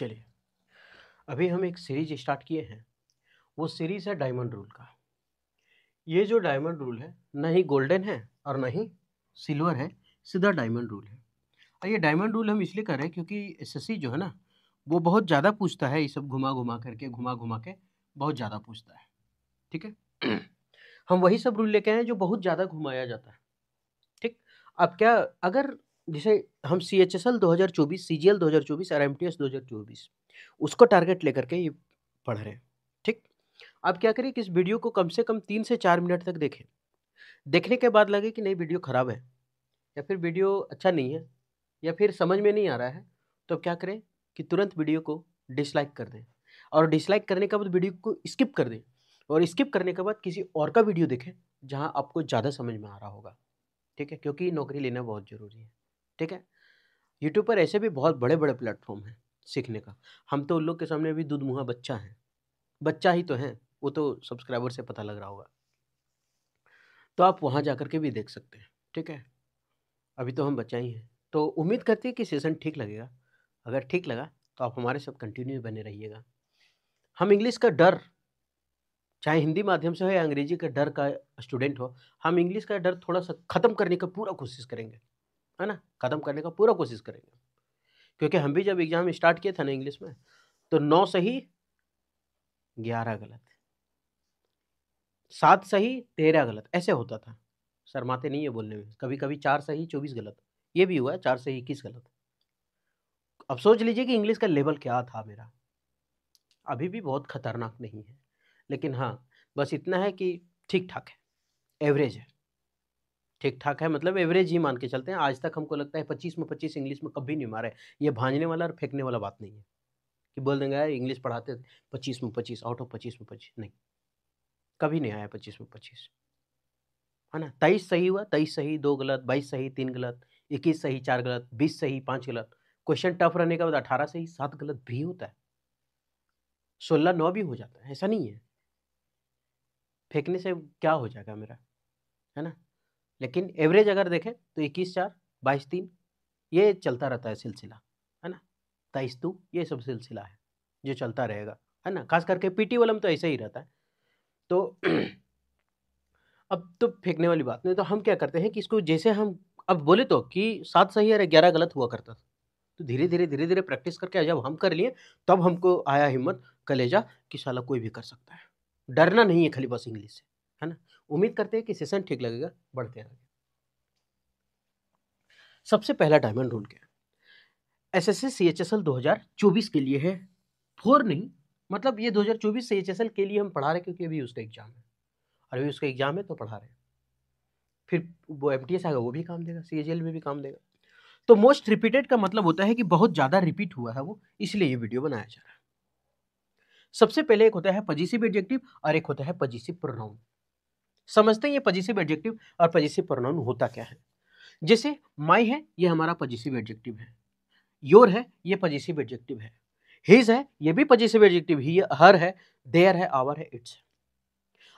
चलिए अभी हम एक सीरीज स्टार्ट किए हैं वो सीरीज है डायमंड रूल का ये जो डायमंड रूल है ना ही गोल्डन है और ना ही सिल्वर है सीधा डायमंड रूल है और ये डायमंड रूल हम इसलिए कर रहे हैं क्योंकि एसएससी जो है ना वो बहुत ज़्यादा पूछता है ये सब घुमा घुमा करके घुमा घुमा के बहुत ज़्यादा पूछता है ठीक है हम वही सब रूल लेके आए हैं जो बहुत ज़्यादा घुमाया जाता है ठीक अब क्या अगर जैसे हम सी एच एस एल दो हज़ार चौबीस सी जी एल दो हज़ार चौबीस और एम टी एस दो हज़ार चौबीस उसको टारगेट लेकर के ये पढ़ रहे हैं ठीक अब क्या करें कि इस वीडियो को कम से कम तीन से चार मिनट तक देखें देखने के बाद लगे कि नहीं वीडियो ख़राब है या फिर वीडियो अच्छा नहीं है या फिर समझ में नहीं आ रहा है तो क्या करें कि तुरंत वीडियो को डिसलाइक कर दें और डिसलाइक करने के बाद वीडियो को स्किप कर दें और स्किप करने के बाद किसी और का वीडियो देखें जहाँ आपको ज़्यादा समझ में आ रहा होगा ठीक है क्योंकि नौकरी लेना बहुत ज़रूरी है ठीक है यूट्यूब पर ऐसे भी बहुत बड़े बड़े प्लेटफॉर्म हैं सीखने का हम तो उन लोग के सामने भी दूध मुहा बच्चा है बच्चा ही तो है वो तो सब्सक्राइबर से पता लग रहा होगा तो आप वहाँ जा के भी देख सकते हैं ठीक है अभी तो हम बच्चा ही हैं तो उम्मीद करते हैं कि सेशन ठीक लगेगा अगर ठीक लगा तो आप हमारे साथ कंटिन्यू बने रहिएगा हम इंग्लिश का डर चाहे हिंदी माध्यम से हो या अंग्रेजी का डर का स्टूडेंट हो हम इंग्लिश का डर थोड़ा सा ख़त्म करने का पूरा कोशिश करेंगे है ना ख़त्म करने का पूरा कोशिश करेंगे क्योंकि हम भी जब एग्ज़ाम स्टार्ट किए थे ना इंग्लिश में तो नौ सही ग्यारह गलत सात सही तेरह गलत ऐसे होता था शर्माते नहीं है बोलने में कभी कभी चार सही चौबीस गलत ये भी हुआ है चार सही इक्कीस गलत अब सोच लीजिए कि इंग्लिश का लेवल क्या था मेरा अभी भी बहुत खतरनाक नहीं है लेकिन हाँ बस इतना है कि ठीक ठाक है एवरेज है ठीक ठाक है मतलब एवरेज ही मान के चलते हैं आज तक हमको लगता है पच्चीस में पच्चीस इंग्लिश में कभी नहीं मारा है ये भाजने वाला और फेंकने वाला बात नहीं है कि बोल देंगे यार इंग्लिश पढ़ाते थे पच्चीस में पच्चीस आउट ऑफ पच्चीस में पच्चीस नहीं कभी नहीं आया पच्चीस में पच्चीस है ना तेईस सही हुआ तेईस सही दो गलत बाईस सही तीन गलत इक्कीस सही चार गलत बीस सही पाँच गलत क्वेश्चन टफ रहने का बाद अठारह सही सात गलत भी होता है सोलह नौ भी हो जाता है ऐसा नहीं है फेंकने से क्या हो जाएगा मेरा है ना लेकिन एवरेज अगर देखें तो इक्कीस चार बाईस तीन ये चलता रहता है सिलसिला है ना तेईस दो ये सब सिलसिला है जो चलता रहेगा है ना खास करके पीटी टी तो ऐसा ही रहता है तो अब तो फेंकने वाली बात नहीं तो हम क्या करते हैं कि इसको जैसे हम अब बोले तो कि सात सही और ग्यारह गलत हुआ करता था तो धीरे धीरे धीरे धीरे प्रैक्टिस करके जब हम कर लिए तब हमको आया हिम्मत कलेजा कि साला कोई भी कर सकता है डरना नहीं है खाली बस इंग्लिश से है ना उम्मीद करते हैं कि सेशन ठीक लगेगा बढ़ते हैं आगे सबसे पहला डायमंड रूल क्या है S S S C H S L दो हज़ार चौबीस के लिए है फोर नहीं मतलब ये दो हज़ार चौबीस से एच एस एल के लिए हम पढ़ा रहे क्योंकि अभी उसका एग्जाम है और अभी उसका एग्जाम है तो पढ़ा रहे हैं फिर वो एम टी एस आएगा वो भी काम देगा सी एच एल में भी काम देगा तो मोस्ट रिपीटेड का मतलब होता है कि बहुत ज़्यादा रिपीट हुआ है वो इसलिए ये वीडियो बनाया जा रहा है सबसे पहले एक होता है पॉजिटिव एडजेक्टिव और एक होता है पजिसिव प्रोनाउन समझते हैं ये पजिसिव एडजेक्टिव और पजिसिव प्रोनाउन होता क्या है जैसे माई है ये हमारा पजिसिव एडजेक्टिव है योर है ये पजिसिव एडजेक्टिव है हिज है ये भी पजिसिव एडजेक्टिव ही हर है देयर है आवर है इट्स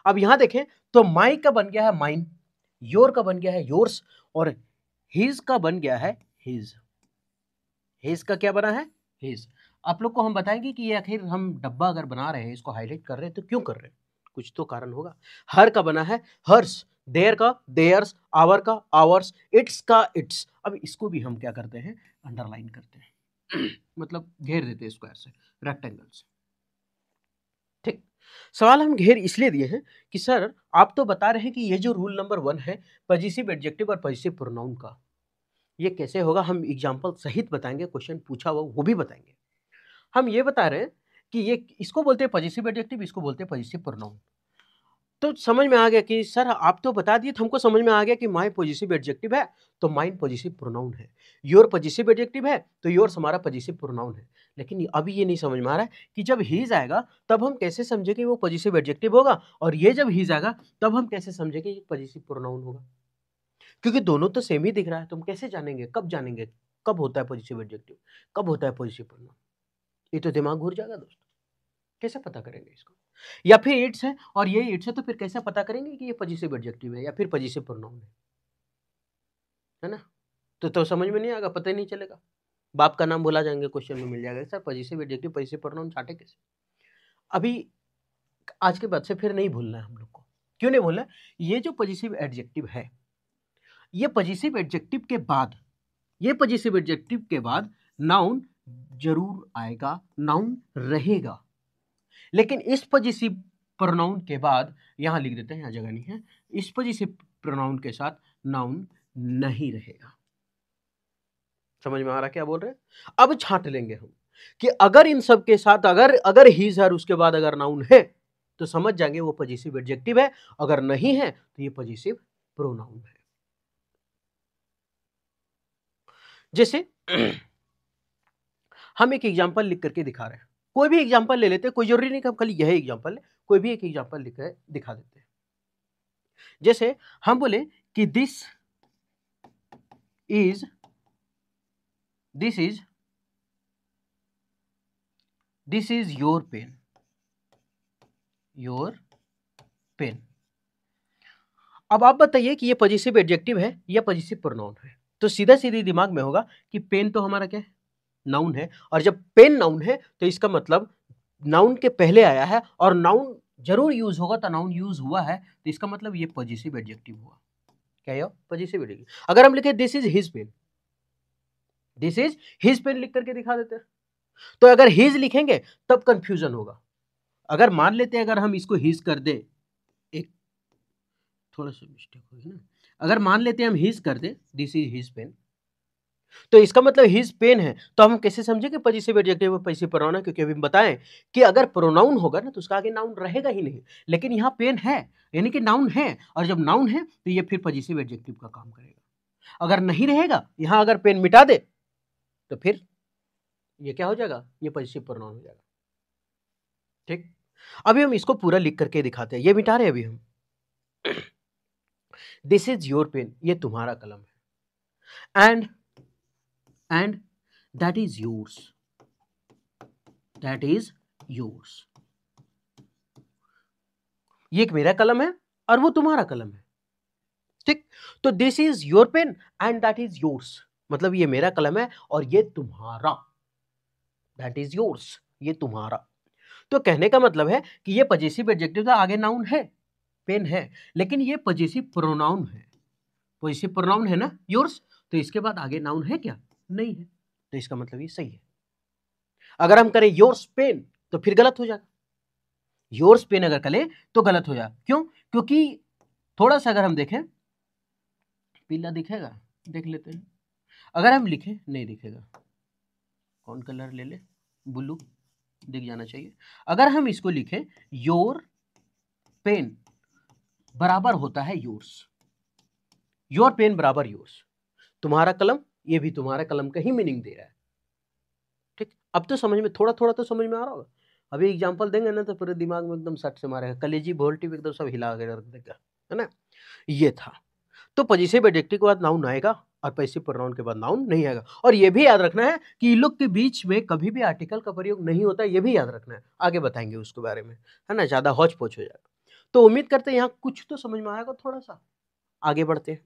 अब यहां देखें तो माई का बन गया है माइन योर का बन गया है योर्स और हिज का बन गया है हिज हिज का क्या बना है हिज आप लोग को हम बताएंगे कि ये आखिर हम डब्बा अगर बना रहे हैं इसको हाईलाइट कर रहे हैं तो क्यों कर रहे हैं कुछ तो कारण होगा हर का बना है हर्ष देयर का देयर्स आवर का आवर्स इट्स का इट्स अब इसको भी हम क्या करते हैं अंडरलाइन करते हैं मतलब घेर देते हैं स्क्वायर से रेक्टेंगल से ठीक सवाल हम घेर इसलिए दिए हैं कि सर आप तो बता रहे हैं कि ये जो रूल नंबर वन है पॉजिटिव एडजेक्टिव और पॉजिटिव प्रोनाउन का ये कैसे होगा हम एग्जाम्पल सहित बताएंगे क्वेश्चन पूछा हुआ वो भी बताएंगे हम ये बता रहे हैं कि ये इसको बोलते हैं पॉजिटिव एडजेक्टिव इसको बोलते हैं पॉजिटिव प्रोनाउन तो समझ में आ गया कि सर आप तो बता दिए तो हमको समझ में आ गया कि माई पॉजिटिव एडजेक्टिव है तो माइन पॉजिटिव प्रोनाउन है योर पॉजिटिव एडजेक्टिव है तो योर हमारा पॉजिटिव प्रोनाउन है लेकिन अभी ये नहीं समझ में आ रहा है कि जब हीज आएगा तब हम कैसे समझे कि वो पॉजिटिव एडजेक्टिव होगा और ये जब हीज आएगा तब हम कैसे समझे कि पॉजिटिव प्रोनाउन होगा क्योंकि दोनों तो सेम ही दिख रहा है तो हम कैसे जानेंगे कब जानेंगे कब होता है पॉजिटिव एडजेक्टिव कब होता है पॉजिटिव प्रोनाउन ये तो दिमाग घूर जाएगा दोस्तों कैसे पता करेंगे इसको या फिर इट्स है और ये इट्स है तो फिर कैसे पता करेंगे कि ये पजिसिव एडजेक्टिव है या फिर पजिसिव प्रोनाउन है है ना तो तो समझ में नहीं आएगा पता ही नहीं चलेगा बाप का नाम बोला जाएंगे क्वेश्चन में मिल जाएगा sir possessive adjective possessive pronoun छाटे कैसे अभी आज के बाद से फिर नहीं भूलना है हम लोग को क्यों नहीं भूलना ये जो पजिसिव एडजेक्टिव है ये पजिसिव एडजेक्टिव के बाद ये पजिसिव एडजेक्टिव के बाद नाउन जरूर आएगा नाउन रहेगा लेकिन इस पॉजिटिव प्रोनाउन के बाद यहाँ लिख देते हैं यहाँ जगह नहीं है इस पॉजिटिव प्रोनाउन के साथ नाउन नहीं रहेगा समझ में आ रहा क्या बोल रहे हैं अब छाट लेंगे हम कि अगर इन सब के साथ अगर अगर ही सर उसके बाद अगर नाउन है तो समझ जाएंगे वो पॉजिटिव एडजेक्टिव है अगर नहीं है तो ये पॉजिटिव प्रोनाउन है जैसे हम एक एग्जांपल लिख करके दिखा रहे हैं कोई भी एग्जाम्पल ले लेते हैं कोई जरूरी नहीं कि हम खाली यह एग्जाम्पल कोई भी एक एग्जाम्पल दिखा देते हैं जैसे हम बोले कि this is this is this is your pen your pen अब आप बताइए कि ये पॉजिटिव एडजेक्टिव है या पॉजिटिव प्रोनाउन है तो सीधा सीधे दिमाग में होगा कि पेन तो हमारा क्या है नाउन है और जब पेन नाउन है तो इसका मतलब नाउन के पहले आया है और नाउन जरूर यूज होगा तो नाउन यूज हुआ है तो इसका मतलब ये पॉजिटिव एडजेक्टिव हुआ क्या यो पॉजिटिव एडजेक्टिव अगर हम लिखे this is his pen this is his pen लिख करके दिखा देते हैं तो अगर हिज लिखेंगे तब कंफ्यूजन होगा अगर मान लेते हैं अगर हम इसको हिज कर दें एक थोड़ा सा मिस्टेक होगी ना अगर मान लेते हैं हम हिज कर दें दिस इज हिज पेन तो इसका मतलब हिज पेन है तो हम कैसे समझे कि पॉजिटिव एडजेक्टिव पैसे प्रोनाउन है क्योंकि अभी बताएं कि अगर प्रोनाउन होगा ना तो उसका आगे नाउन रहेगा ही नहीं लेकिन यहाँ पेन है यानी कि नाउन है और जब नाउन है तो ये फिर पॉजिटिव एडजेक्टिव का काम करेगा अगर नहीं रहेगा यहाँ अगर पेन मिटा दे तो फिर ये क्या हो जाएगा ये पॉजिटिव प्रोनाउन हो जाएगा ठीक अभी हम इसको पूरा लिख करके दिखाते हैं ये मिटा रहे अभी हम दिस इज योर पेन ये तुम्हारा कलम है and and that is yours that is yours ये मेरा कलम है और वो तुम्हारा कलम है ठीक तो this is your pen and that is yours मतलब ये मेरा कलम है और ये तुम्हारा दैट इज योर्स ये तुम्हारा तो कहने का मतलब है कि ये पजेसिव एडजेक्टिव था आगे नाउन है पेन है लेकिन ये पजेसिव प्रोनाउन है पजेसिव प्रोनाउन है ना योर्स तो इसके बाद आगे नाउन है क्या नहीं है तो इसका मतलब ये सही है अगर हम करें योर स्पेन तो फिर गलत हो जाएगा योर स्पेन अगर करें तो गलत हो जाएगा क्यों क्योंकि थोड़ा सा अगर हम देखें पीला दिखेगा देख लेते हैं अगर हम लिखें नहीं दिखेगा कौन कलर ले ले ब्लू दिख जाना चाहिए अगर हम इसको लिखें योर पेन बराबर होता है योर्स योर पेन बराबर योर्स तुम्हारा कलम ये भी तुम्हारा कलम का ही मीनिंग दे रहा है ठीक अब तो समझ में थोड़ा थोड़ा तो समझ में आ रहा होगा अभी एग्जाम्पल देंगे ना तो पूरे दिमाग में एकदम सट से मारेगा कलेजी वोल्टिव एकदम सब हिला के रख देगा है ना ये था तो पॉजिटिव एडजेक्टिव के बाद नाउन आएगा और पैसिव प्रोनाउन के बाद नाउन नहीं आएगा और ये भी याद रखना है कि लोग के बीच में कभी भी आर्टिकल का प्रयोग नहीं होता ये भी याद रखना है आगे बताएंगे उसके बारे में है ना ज़्यादा हौच पोच हो जाएगा तो उम्मीद करते हैं यहाँ कुछ तो समझ में आएगा थोड़ा सा आगे बढ़ते हैं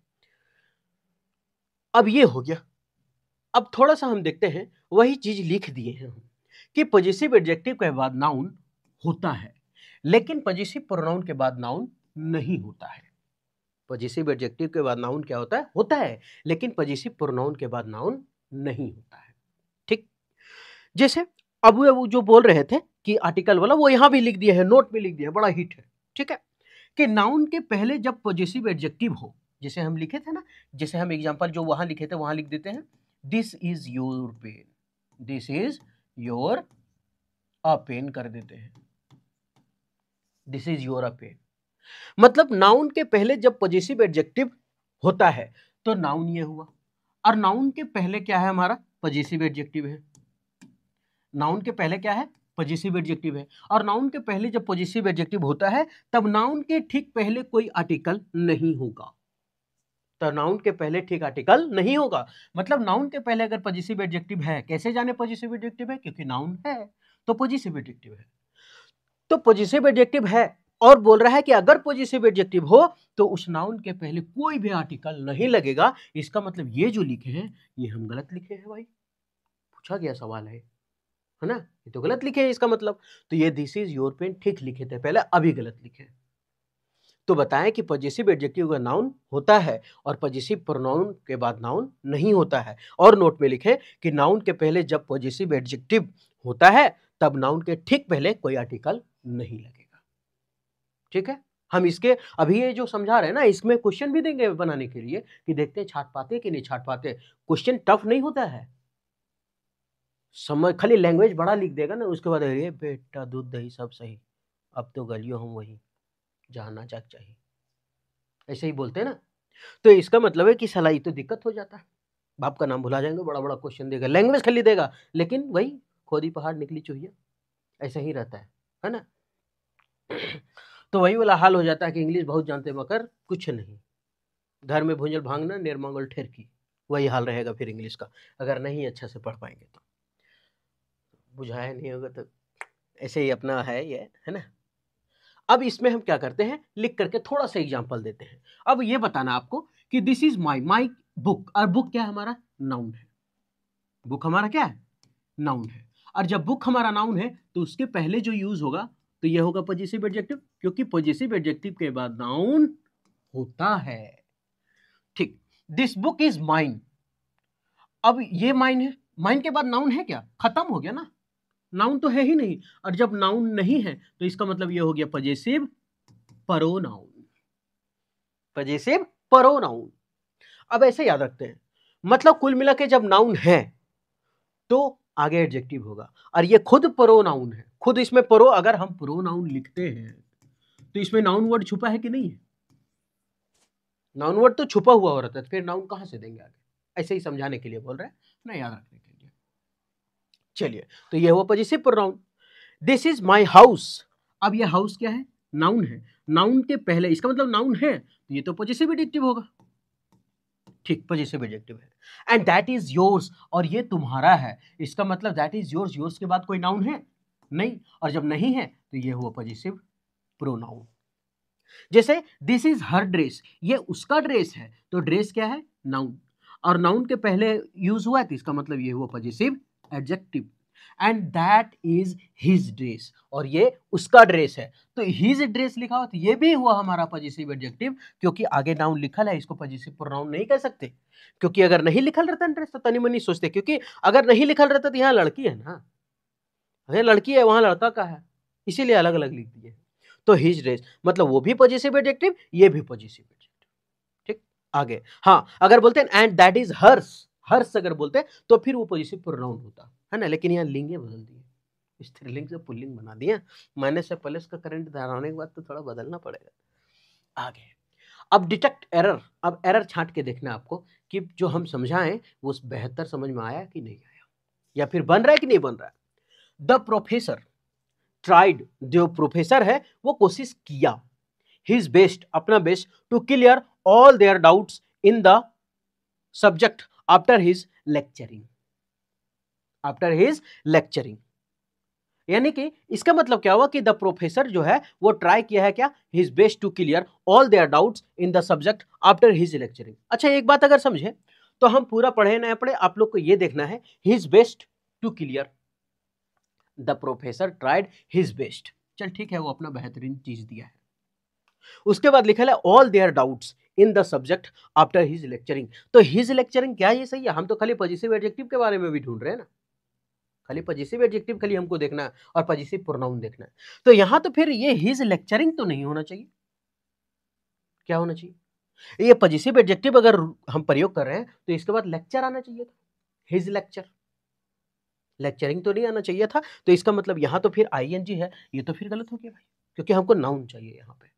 अब ये हो गया अब थोड़ा सा हम देखते हैं वही चीज लिख दिए हैं हम कि पॉजिटिव एडजेक्टिव के बाद नाउन होता है लेकिन पॉजिटिव प्रोनाउन के बाद नाउन नहीं होता है पॉजिटिव एडजेक्टिव के बाद नाउन क्या होता है होता है लेकिन पॉजिटिव प्रोनाउन के बाद नाउन नहीं होता है ठीक जैसे अब वो जो बोल रहे थे कि आर्टिकल वाला वो यहां भी लिख दिया है नोट में लिख दिया है बड़ा हिट है ठीक है कि नाउन के पहले जब पॉजिटिव एडजेक्टिव हो जैसे हम लिखे थे ना जैसे हम एग्जाम्पल जो वहां लिखे थे वहां लिख देते हैं this is your pen this is your a pen कर देते हैं this is your a pen मतलब नाउन के पहले जब पॉजिटिव एडजेक्टिव होता है तो नाउन ये हुआ और नाउन के पहले क्या है हमारा पॉजिटिव एडजेक्टिव है नाउन के पहले क्या है पॉजिटिव एडजेक्टिव है और नाउन के पहले जब पॉजिटिव एडजेक्टिव होता है तब नाउन के ठीक पहले कोई आर्टिकल नहीं होगा तो नाउन के पहले ठीक आर्टिकल नहीं होगा मतलब नाउन के पहले अगर पॉजिटिव एडजेक्टिव है कैसे जाने पॉजिटिव एडजेक्टिव है क्योंकि नाउन है तो पॉजिटिव एडजेक्टिव है तो पॉजिटिव एडजेक्टिव है और बोल रहा है कि अगर पॉजिटिव एडजेक्टिव हो तो उस नाउन के पहले कोई भी आर्टिकल नहीं लगेगा इसका मतलब ये जो लिखे हैं ये हम गलत लिखे हैं भाई पूछा गया सवाल है है ना ये तो गलत लिखे हैं इसका मतलब तो ये दिस इज योर पेन ठीक लिखे थे पहले अभी गलत लिखे हैं तो बताएं कि पॉजिटिव एडजेक्टिव का नाउन होता है और पॉजिटिव प्रोनाउन के बाद नाउन नहीं होता है और नोट में लिखें कि नाउन के पहले जब पॉजिटिव एडजेक्टिव होता है तब नाउन के ठीक पहले कोई आर्टिकल नहीं लगेगा ठीक है हम इसके अभी ये जो समझा रहे हैं ना इसमें क्वेश्चन भी देंगे बनाने के लिए कि देखते हैं छाट पाते कि नहीं छाट पाते क्वेश्चन टफ नहीं होता है समझ खाली लैंग्वेज बड़ा लिख देगा ना उसके बाद अरे बेटा दूध दही सब सही अब तो गलियों हम वही जाना जाग चाहिए ऐसे ही बोलते हैं ना तो इसका मतलब है कि सलाई तो दिक्कत हो जाता है बाप का नाम भुला जाएंगे बड़ा बड़ा क्वेश्चन देगा लैंग्वेज खाली देगा लेकिन वही खोदी पहाड़ निकली चूहिया ऐसा ही रहता है है ना तो वही वाला हाल हो जाता है कि इंग्लिश बहुत जानते मगर कुछ नहीं घर में भूंजल भांगना निर्मंगल की वही हाल रहेगा फिर इंग्लिश का अगर नहीं अच्छा से पढ़ पाएंगे तो बुझाया नहीं होगा तो ऐसे ही अपना है ये है ना अब इसमें हम क्या करते हैं लिख करके थोड़ा सा एग्जाम्पल देते हैं अब ये बताना आपको कि this is my my book और बुक क्या हमारा नाउन है बुक हमारा क्या है नाउन है और जब बुक हमारा नाउन है तो उसके पहले जो यूज होगा तो यह होगा पॉजिटिव एडजेक्टिव क्योंकि पॉजिटिव एडजेक्टिव के बाद नाउन होता है ठीक दिस बुक इज माइन अब ये माइन है माइन के बाद नाउन है क्या खत्म हो गया ना नाउन तो है ही नहीं और जब नाउन नहीं है तो इसका मतलब यह हो गया पजेसिव परो नाउन पजेसिव परो नाउन अब ऐसे याद रखते हैं मतलब कुल मिला के जब नाउन है तो आगे एडजेक्टिव होगा और ये खुद परो नाउन है खुद इसमें परो अगर हम प्रो नाउन लिखते हैं तो इसमें नाउन वर्ड छुपा है कि नहीं है नाउन वर्ड तो छुपा हुआ हो रहा था तो फिर नाउन कहां से देंगे आगे ऐसे ही समझाने के लिए बोल रहे हैं ना याद रखने के लिए चलिए तो ये हुआ possessive pronoun this is my house अब ये हाउस क्या है नाउन है नाउन के पहले इसका मतलब नाउन है तो ये तो पॉजिटिव एडिक्टिव होगा ठीक पॉजिटिव एडजेक्टिव है एंड दैट इज योर्स और ये तुम्हारा है इसका मतलब दैट इज योर्स योर्स के बाद कोई नाउन है नहीं और जब नहीं है तो ये हुआ पॉजिटिव प्रोनाउन जैसे दिस इज हर ड्रेस ये उसका ड्रेस है तो ड्रेस क्या है नाउन और नाउन के पहले यूज हुआ है तो इसका मतलब ये हुआ possessive adjective and that is his dress और ये उसका ड्रेस है तो हिज ड्रेस लिखा हो तो ये भी हुआ हमारा पॉजिटिव एडजेक्टिव क्योंकि आगे नाउन लिखा है इसको पॉजिटिव प्रोनाउन नहीं कह सकते क्योंकि अगर नहीं लिखल रहता ड्रेस तो तनी मनी सोचते क्योंकि अगर नहीं लिखल रहता तो यहाँ लड़की है ना अरे लड़की है वहाँ लड़का का है इसीलिए अलग अलग लिख दिए तो हिज ड्रेस मतलब वो भी पॉजिटिव एडजेक्टिव ये भी पॉजिटिव एडजेक्टिव ठीक आगे हाँ अगर बोलते हैं and that is hers hers अगर बोलते तो फिर वो पॉजिटिव प्रोनाउन होता है ना लेकिन यहाँ लिंगे बदल दिए स्त्रीलिंग से पुल्लिंग बना दिया माइनस से प्लस का करंट धराने के बाद तो थोड़ा बदलना पड़ेगा आगे अब डिटेक्ट एरर अब एरर छांट के देखना आपको कि जो हम समझाएं वो बेहतर समझ में आया कि नहीं आया या फिर बन रहा है कि नहीं बन रहा है द प्रोफेसर ट्राइड जो प्रोफेसर है वो कोशिश किया हिज बेस्ट अपना best to clear all their doubts in the subject after his lecturing after his lecturing यानी कि इसका मतलब क्या हुआ कि द प्रोफेसर जो है वो ट्राई किया है क्या his best to clear all their doubts in the subject after his lecturing अच्छा एक बात अगर समझे तो हम पूरा पढ़े ना पढ़े आप लोग को ये देखना है his best to clear the professor tried his best चल ठीक है वो अपना बेहतरीन चीज दिया है उसके बाद लिखा है all their doubts in the subject after his lecturing तो हिज लेक्चरिंग क्या ये सही है हम तो खाली पॉजिटिव एडजेक्टिव के बारे में भी ढूंढ रहे हैं ना खाली पॉजिटिव एडजेक्टिव खाली हमको देखना है और पॉजिटिव प्रोनाउन देखना है तो यहां तो फिर ये हिज लेक्चरिंग तो नहीं होना चाहिए क्या होना चाहिए ये पॉजिटिव एडजेक्टिव अगर हम प्रयोग कर रहे हैं तो इसके बाद लेक्चर आना चाहिए था हिज लेक्चर लेक्चरिंग तो नहीं आना चाहिए था तो इसका मतलब यहां तो फिर आई है ये तो फिर गलत हो गया भाई क्योंकि हमको नाउन चाहिए यहां पे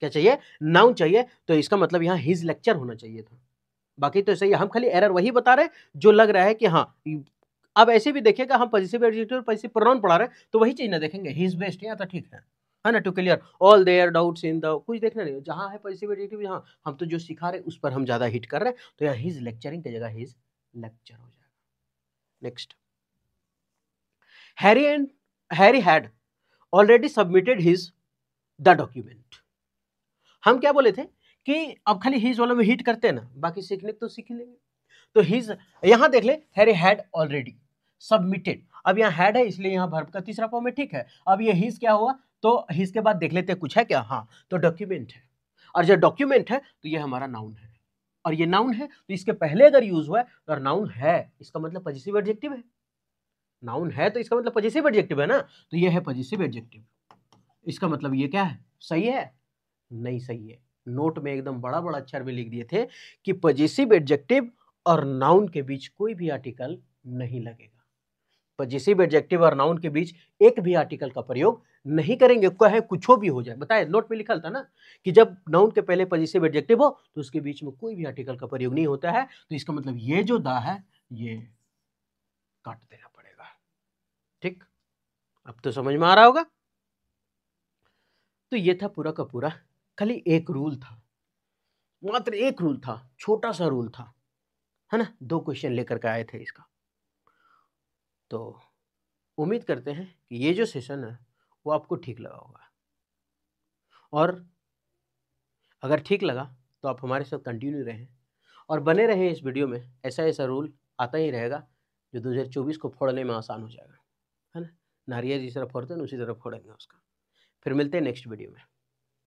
क्या चाहिए नाउन चाहिए तो इसका मतलब यहाँ हिज लेक्चर होना चाहिए था बाकी तो सही हम खाली एरर वही बता रहे जो लग रहा है कि हाँ अब ऐसे भी देखिएगा हम पॉजिटिव एडजेक्टिव पॉजिटिव प्रोनाउन पढ़ा रहे तो वही चीज ना देखेंगे हिज बेस्ट है या तो ठीक है है ना to clear all their doubts in the कुछ देखना नहीं जहाँ है पॉजिटिव एडजेक्टिव यहाँ हम तो जो सिखा रहे उस पर हम ज़्यादा हिट कर रहे हैं तो यहाँ हिज लेक्चरिंग की जगह हिज लेक्चर हो जाएगा next Harry and Harry had already submitted his the document हम क्या बोले थे कि अब खाली हिज वालों में हिट करते हैं ना बाकी सीखने तो सीख लेंगे तो हिज यहाँ देख ले हैरी हैड ऑलरेडी सबमिटेड अब यहाँ हैड है इसलिए यहाँ भर्ब का तीसरा फॉर्म है ठीक है अब ये हिज क्या हुआ तो हिज के बाद देख लेते हैं कुछ है क्या हाँ तो डॉक्यूमेंट है और जब डॉक्यूमेंट है तो ये हमारा नाउन है और ये नाउन है तो इसके पहले अगर यूज हुआ है तो नाउन है इसका मतलब पॉजिटिव एडजेक्टिव है नाउन है तो इसका मतलब पॉजिटिव एडजेक्टिव है ना तो ये है पॉजिटिव एडजेक्टिव इसका मतलब ये क्या है सही है नहीं सही है नोट में एकदम बड़ा बड़ा अक्षर में लिख दिए थे कि पजेसिव एडजेक्टिव और नाउन के बीच कोई भी आर्टिकल नहीं लगेगा पजेसिव एडजेक्टिव और नाउन के बीच एक भी आर्टिकल का प्रयोग नहीं करेंगे कहे कुछ भी हो जाए बताए नोट में लिखा था ना कि जब नाउन के पहले पजेसिव एडजेक्टिव हो तो उसके बीच में कोई भी आर्टिकल का प्रयोग नहीं होता है तो इसका मतलब ये जो दा है ये काट देना पड़ेगा ठीक अब तो समझ में आ रहा होगा तो ये था पूरा का पूरा खाली एक रूल था मात्र एक रूल था छोटा सा रूल था है ना दो क्वेश्चन लेकर के आए थे इसका तो उम्मीद करते हैं कि ये जो सेशन है वो आपको ठीक लगा होगा और अगर ठीक लगा तो आप हमारे साथ कंटिन्यू रहें और बने रहें इस वीडियो में ऐसा ऐसा रूल आता ही रहेगा जो 2024 को फोड़ने में आसान हो जाएगा है ना नारिया जिस तरह फोड़ते हैं उसी तरह फोड़ेंगे उसका फिर मिलते हैं नेक्स्ट वीडियो में